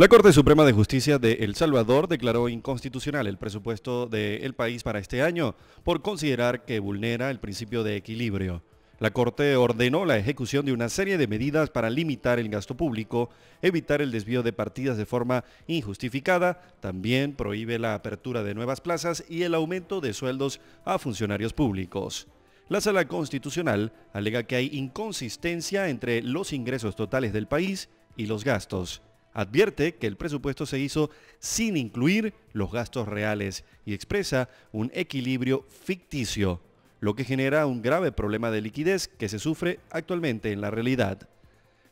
La Corte Suprema de Justicia de El Salvador declaró inconstitucional el presupuesto del país para este año por considerar que vulnera el principio de equilibrio. La Corte ordenó la ejecución de una serie de medidas para limitar el gasto público, evitar el desvío de partidas de forma injustificada, también prohíbe la apertura de nuevas plazas y el aumento de sueldos a funcionarios públicos. La sala constitucional alega que hay inconsistencia entre los ingresos totales del país y los gastos. Advierte que el presupuesto se hizo sin incluir los gastos reales y expresa un equilibrio ficticio, lo que genera un grave problema de liquidez que se sufre actualmente en la realidad.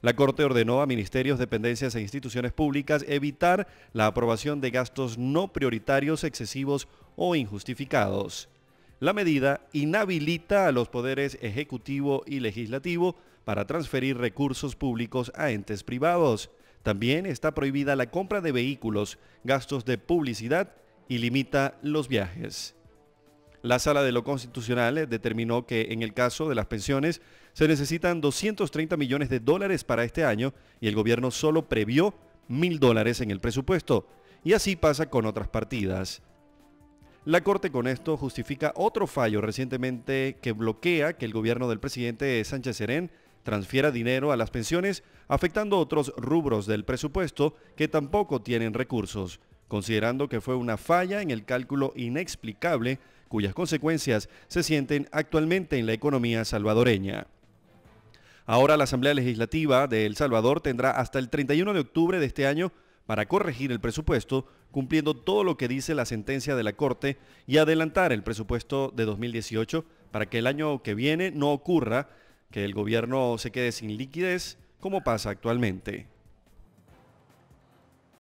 La Corte ordenó a ministerios, dependencias e instituciones públicas evitar la aprobación de gastos no prioritarios, excesivos o injustificados. La medida inhabilita a los poderes ejecutivo y legislativo para transferir recursos públicos a entes privados, también está prohibida la compra de vehículos, gastos de publicidad y limita los viajes. La Sala de lo Constitucional determinó que en el caso de las pensiones se necesitan 230 millones de dólares para este año y el gobierno solo previó mil dólares en el presupuesto. Y así pasa con otras partidas. La Corte con esto justifica otro fallo recientemente que bloquea que el gobierno del presidente Sánchez Serén transfiera dinero a las pensiones, afectando otros rubros del presupuesto que tampoco tienen recursos, considerando que fue una falla en el cálculo inexplicable cuyas consecuencias se sienten actualmente en la economía salvadoreña. Ahora la Asamblea Legislativa de El Salvador tendrá hasta el 31 de octubre de este año para corregir el presupuesto, cumpliendo todo lo que dice la sentencia de la Corte y adelantar el presupuesto de 2018 para que el año que viene no ocurra que el gobierno se quede sin liquidez como pasa actualmente.